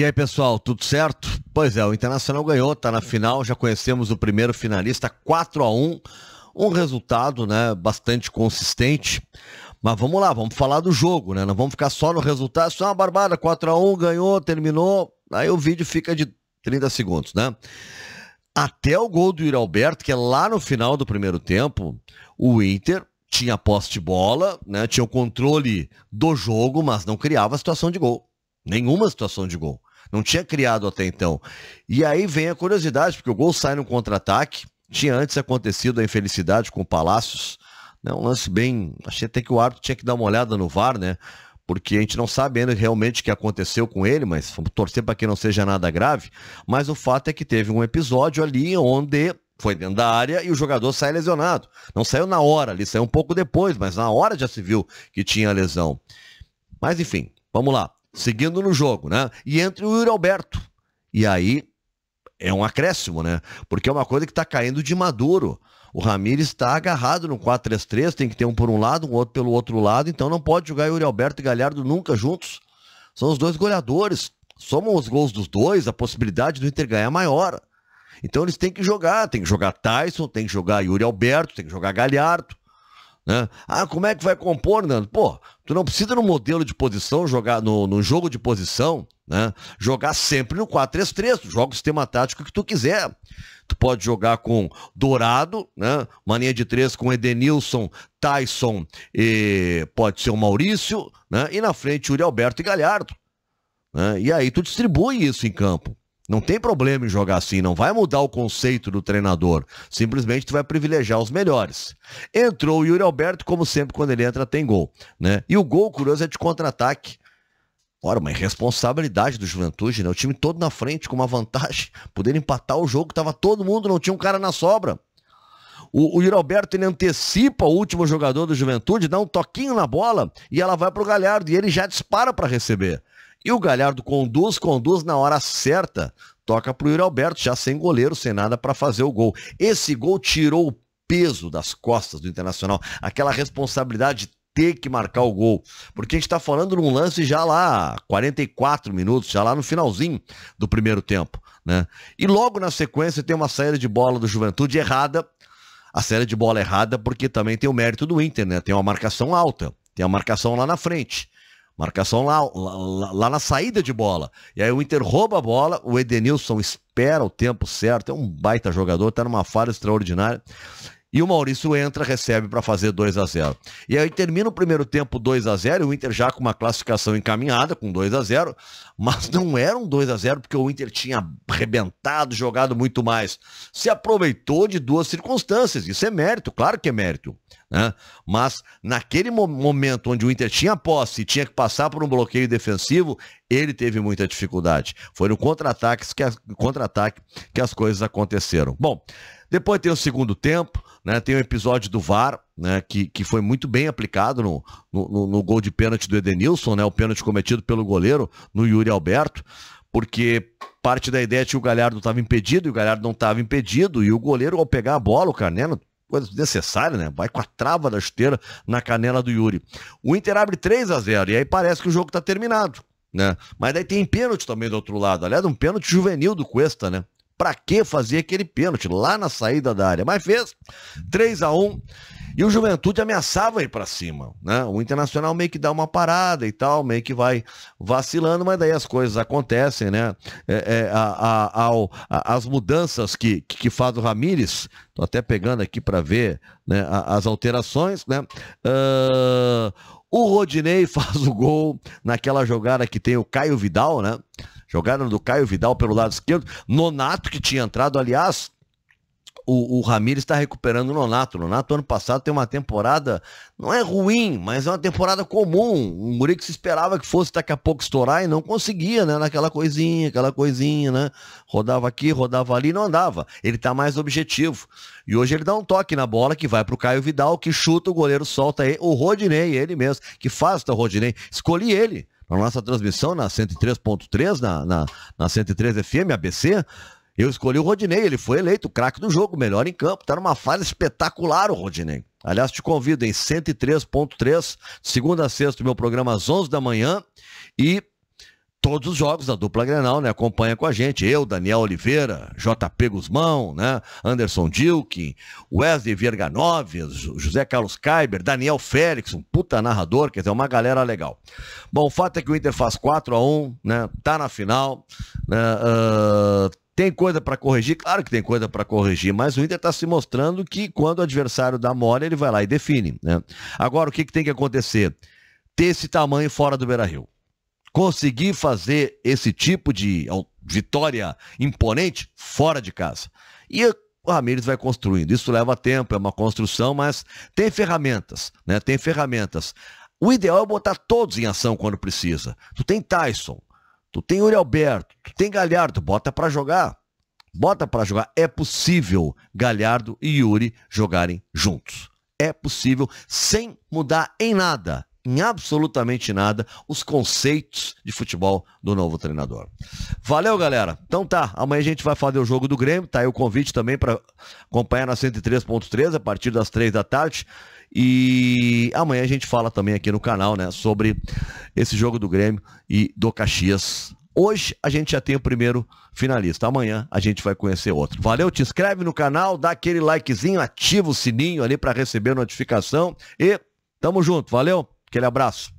E aí, pessoal, tudo certo? Pois é, o Internacional ganhou, tá na final, já conhecemos o primeiro finalista, 4 a 1 um resultado né, bastante consistente. Mas vamos lá, vamos falar do jogo, né? Não vamos ficar só no resultado, só é uma barbada, 4 a 1 ganhou, terminou. Aí o vídeo fica de 30 segundos, né? Até o gol do Alberto, que é lá no final do primeiro tempo, o Inter tinha posse de bola, né? Tinha o controle do jogo, mas não criava situação de gol. Nenhuma situação de gol. Não tinha criado até então. E aí vem a curiosidade, porque o gol sai no contra-ataque. Tinha antes acontecido a infelicidade com o Palácios. Né? Um lance bem. Achei até que o árbitro tinha que dar uma olhada no VAR, né? Porque a gente não sabe ainda realmente o que aconteceu com ele, mas vamos torcer para que não seja nada grave. Mas o fato é que teve um episódio ali onde foi dentro da área e o jogador sai lesionado. Não saiu na hora, ele saiu um pouco depois, mas na hora já se viu que tinha lesão. Mas enfim, vamos lá seguindo no jogo, né? E entre o Yuri Alberto. E aí é um acréscimo, né? Porque é uma coisa que está caindo de maduro. O Ramires está agarrado no 4-3-3, tem que ter um por um lado, um outro pelo outro lado, então não pode jogar Yuri Alberto e Galhardo nunca juntos. São os dois goleadores. Somam os gols dos dois, a possibilidade do Inter ganhar é maior. Então eles têm que jogar, tem que jogar Tyson, tem que jogar Yuri Alberto, tem que jogar Galhardo. Né? Ah, como é que vai compor, Nando? Pô, tu não precisa no modelo de posição jogar, no, no jogo de posição, né? Jogar sempre no 4-3-3, tu joga o sistema tático que tu quiser. Tu pode jogar com Dourado, né? Uma linha de três com Edenilson, Tyson e pode ser o Maurício, né? E na frente Uri Alberto e Galhardo. Né? E aí tu distribui isso em campo. Não tem problema em jogar assim, não vai mudar o conceito do treinador. Simplesmente tu vai privilegiar os melhores. Entrou o Yuri Alberto, como sempre, quando ele entra, tem gol. Né? E o gol, curioso, é de contra-ataque. Ora, uma irresponsabilidade do Juventude, né? O time todo na frente, com uma vantagem, podendo empatar o jogo, tava todo mundo, não tinha um cara na sobra. O, o Yuri Alberto, ele antecipa o último jogador do Juventude, dá um toquinho na bola e ela vai pro Galhardo e ele já dispara para receber. E o Galhardo conduz, conduz na hora certa. Toca pro Yuri Alberto, já sem goleiro, sem nada para fazer o gol. Esse gol tirou o peso das costas do Internacional, aquela responsabilidade de ter que marcar o gol, porque a gente está falando num lance já lá 44 minutos, já lá no finalzinho do primeiro tempo, né? E logo na sequência tem uma saída de bola do Juventude errada, a série de bola errada, porque também tem o mérito do Inter, né? Tem uma marcação alta, tem a marcação lá na frente. Marcação lá, lá, lá, na saída de bola. E aí o Inter rouba a bola, o Edenilson espera o tempo certo, é um baita jogador, está numa falha extraordinária. E o Maurício entra, recebe para fazer 2 a 0 E aí termina o primeiro tempo 2 a 0 o Inter já com uma classificação encaminhada, com 2 a 0 mas não era um 2 a 0 porque o Inter tinha arrebentado, jogado muito mais. Se aproveitou de duas circunstâncias, isso é mérito, claro que é mérito. Né? Mas naquele momento onde o Inter tinha posse e tinha que passar por um bloqueio defensivo, ele teve muita dificuldade. Foi no contra-ataque que, as, contra que as coisas aconteceram. Bom, depois tem o segundo tempo, né? Tem o episódio do VAR, né? Que, que foi muito bem aplicado no, no, no gol de pênalti do Edenilson, né? O pênalti cometido pelo goleiro no Yuri Alberto, porque parte da ideia é que o Galhardo estava impedido e o Galhardo não estava impedido, e o goleiro, ao pegar a bola, o Carnelo coisa desnecessária, né? Vai com a trava da chuteira na canela do Yuri. O Inter abre 3 a 0 e aí parece que o jogo está terminado né? Mas daí tem pênalti também do outro lado. Aliás, um pênalti juvenil do Cuesta, né? Pra que fazer aquele pênalti lá na saída da área? Mas fez 3 a 1 e o Juventude ameaçava ir para cima, né? O Internacional meio que dá uma parada e tal, meio que vai vacilando, mas daí as coisas acontecem, né? É, é, a, a, a, as mudanças que, que, que faz o Ramires, tô até pegando aqui para ver né, as alterações, né? Uh o Rodinei faz o gol naquela jogada que tem o Caio Vidal, né? Jogada do Caio Vidal pelo lado esquerdo. Nonato, que tinha entrado, aliás, o, o Ramires está recuperando o Nonato. O Nonato, ano passado, tem uma temporada, não é ruim, mas é uma temporada comum. Um guri que se esperava que fosse daqui a pouco estourar e não conseguia, né? Naquela coisinha, aquela coisinha, né? Rodava aqui, rodava ali, não andava. Ele está mais objetivo. E hoje ele dá um toque na bola que vai para o Caio Vidal, que chuta, o goleiro solta aí. O Rodinei, ele mesmo, que faz, o Rodinei. Escolhi ele na nossa transmissão na 103.3, na, na, na 103 FM, ABC. Eu escolhi o Rodinei, ele foi eleito craque do jogo, melhor em campo. Tá numa fase espetacular o Rodinei. Aliás, te convido em 103.3, segunda a sexta, meu programa às 11 da manhã. E todos os jogos da dupla Grenal, né? Acompanha com a gente. Eu, Daniel Oliveira, JP Guzmão, né? Anderson Dilkin, Wesley Verganoves, José Carlos Kaiber, Daniel Félix, um puta narrador, quer dizer, uma galera legal. Bom, o fato é que o Inter faz 4 a 1 né? Tá na final, né? Uh, tem coisa para corrigir? Claro que tem coisa para corrigir, mas o Inter está se mostrando que quando o adversário dá mole, ele vai lá e define. Né? Agora, o que, que tem que acontecer? Ter esse tamanho fora do Beira Rio. Conseguir fazer esse tipo de é vitória imponente fora de casa. E o Ramires vai construindo. Isso leva tempo, é uma construção, mas tem ferramentas, né? Tem ferramentas. O ideal é botar todos em ação quando precisa. Tu tem Tyson, Tu tem Yuri Alberto, tu tem Galhardo, bota para jogar. Bota para jogar. É possível Galhardo e Yuri jogarem juntos. É possível sem mudar em nada em absolutamente nada os conceitos de futebol do novo treinador. Valeu, galera. Então tá, amanhã a gente vai fazer o jogo do Grêmio, tá aí o convite também para acompanhar na 103.3 a partir das 3 da tarde. E amanhã a gente fala também aqui no canal, né, sobre esse jogo do Grêmio e do Caxias. Hoje a gente já tem o primeiro finalista. Amanhã a gente vai conhecer outro. Valeu, te inscreve no canal, dá aquele likezinho, ativa o sininho ali para receber notificação e tamo junto. Valeu. Aquele abraço.